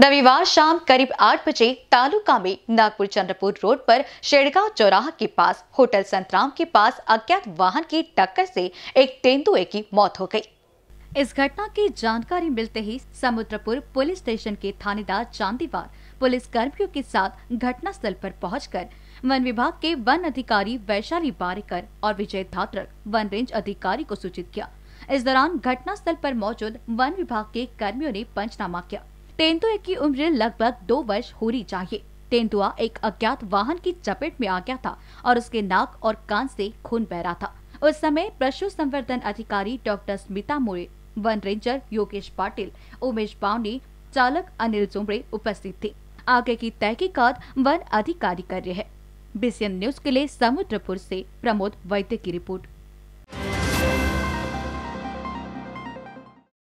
रविवार शाम करीब आठ बजे तालुका में नागपुर चंद्रपुर रोड पर शेड़गांव चौराह के पास होटल संतराम के पास अज्ञात वाहन की टक्कर से एक तेंदुए की मौत हो गई इस घटना की जानकारी मिलते ही समुद्रपुर पुलिस स्टेशन के थानेदार चांदीवार पुलिस कर्मियों के साथ घटना स्थल पर पहुंचकर वन विभाग के वन अधिकारी वैशाली बारेकर और विजय धात्रक वन रेंज अधिकारी को सूचित किया इस दौरान घटना स्थल पर मौजूद वन विभाग के कर्मियों ने पंचनामा किया तेंदुए की उम्र लगभग दो वर्ष होनी चाहिए तेंदुआ एक अज्ञात वाहन की चपेट में आ गया था और उसके नाक और कान से खून बह रहा था उस समय पशु संवर्धन अधिकारी डॉक्टर स्मिता मोरे वन रेंजर योगेश पाटिल उमेश पावनी चालक अनिल जुमरे उपस्थित थे आगे की तहकीकात वन अधिकारी कर रहे हैं बीसीएन न्यूज के लिए समुद्रपुर से प्रमोद वैद्य की रिपोर्ट